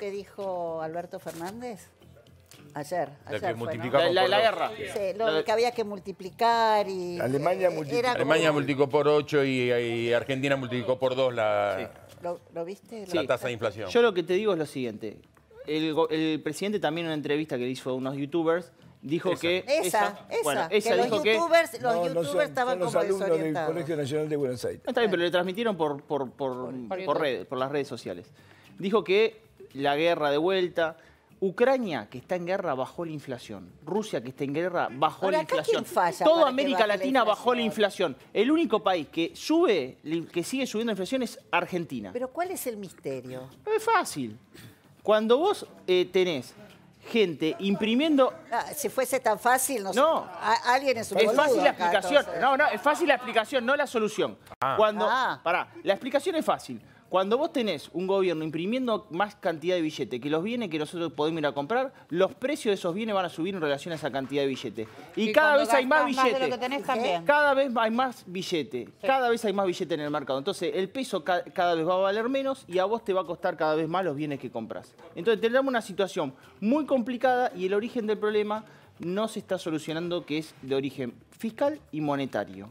que dijo Alberto Fernández? Ayer, ayer la, guerra. Sí, lo que había que multiplicar y... Alemania, multiplicó por 8 y, Argentina multiplicó por 2 la... ¿Lo, viste? La tasa de inflación. Yo lo que te digo es lo siguiente. El, el presidente también en una entrevista que hizo unos youtubers dijo que... Esa, esa, que los youtubers, Los youtubers estaban con los alumnos del Colegio Nacional de Buenos Aires. está bien, pero le transmitieron por, por, por, las redes sociales. Dijo que la guerra de vuelta, Ucrania, que está en guerra, bajó la inflación. Rusia, que está en guerra, bajó la inflación. Toda América Latina bajó la inflación. El único país que sube, que sigue subiendo la inflación es Argentina. Pero ¿cuál es el misterio? Es fácil. Cuando vos eh, tenés gente imprimiendo... Ah, si fuese tan fácil, no, Sé, alguien es fácil la explicación, no, no, es fácil la explicación, no la solución. Ah. Cuando, ah. pará, la explicación es fácil. Cuando vos tenés un gobierno imprimiendo más cantidad de billetes que los bienes que nosotros podemos ir a comprar, los precios de esos bienes van a subir en relación a esa cantidad de billetes. Y, cada vez hay más billetes. Cada vez hay más billetes. Cada vez hay más billetes en el mercado. Entonces, el peso cada vez va a valer menos y a vos te va a costar cada vez más los bienes que compras. Entonces, tendremos una situación muy complicada y el origen del problema no se está solucionando, que es de origen fiscal y monetario.